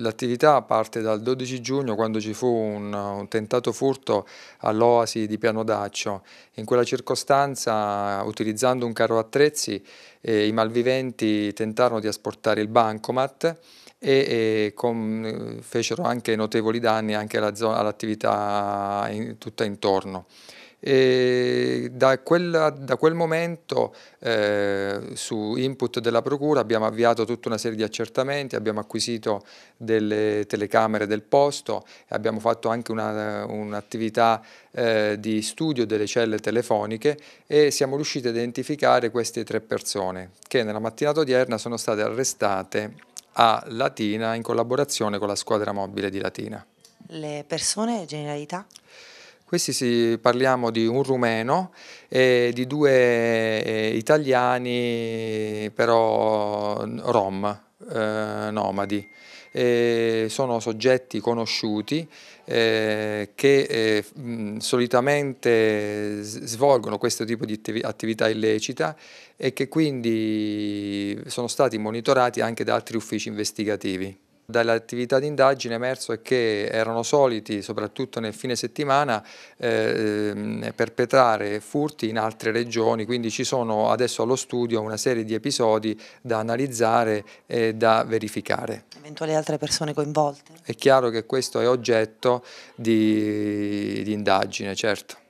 L'attività parte dal 12 giugno quando ci fu un, un, tentato furto all'oasi di Piano Daccio. In quella circostanza, utilizzando un carro attrezzi, eh, i malviventi tentarono di asportare il bancomat e, e con, eh, fecero anche notevoli danni anche alla zona, all'attività in, tutta intorno. E da, quella, da quel momento eh, su input della Procura abbiamo avviato tutta una serie di accertamenti, abbiamo acquisito delle telecamere del posto, abbiamo fatto anche un'attività un eh, di studio delle celle telefoniche e siamo riusciti a identificare queste tre persone che nella mattinata odierna sono state arrestate a Latina in collaborazione con la squadra mobile di Latina. Le persone, generalità? Questi si, parliamo di un rumeno e di due eh, italiani, però rom, eh, nomadi. E sono soggetti conosciuti eh, che eh, mh, solitamente svolgono questo tipo di attività illecita e che quindi sono stati monitorati anche da altri uffici investigativi. Dall'attività di indagine è emerso che erano soliti, soprattutto nel fine settimana, eh, ehm, perpetrare furti in altre regioni, quindi ci sono adesso allo studio una serie di episodi da analizzare e da verificare. Eventuali altre persone coinvolte? È chiaro che questo è oggetto di, di indagine, certo.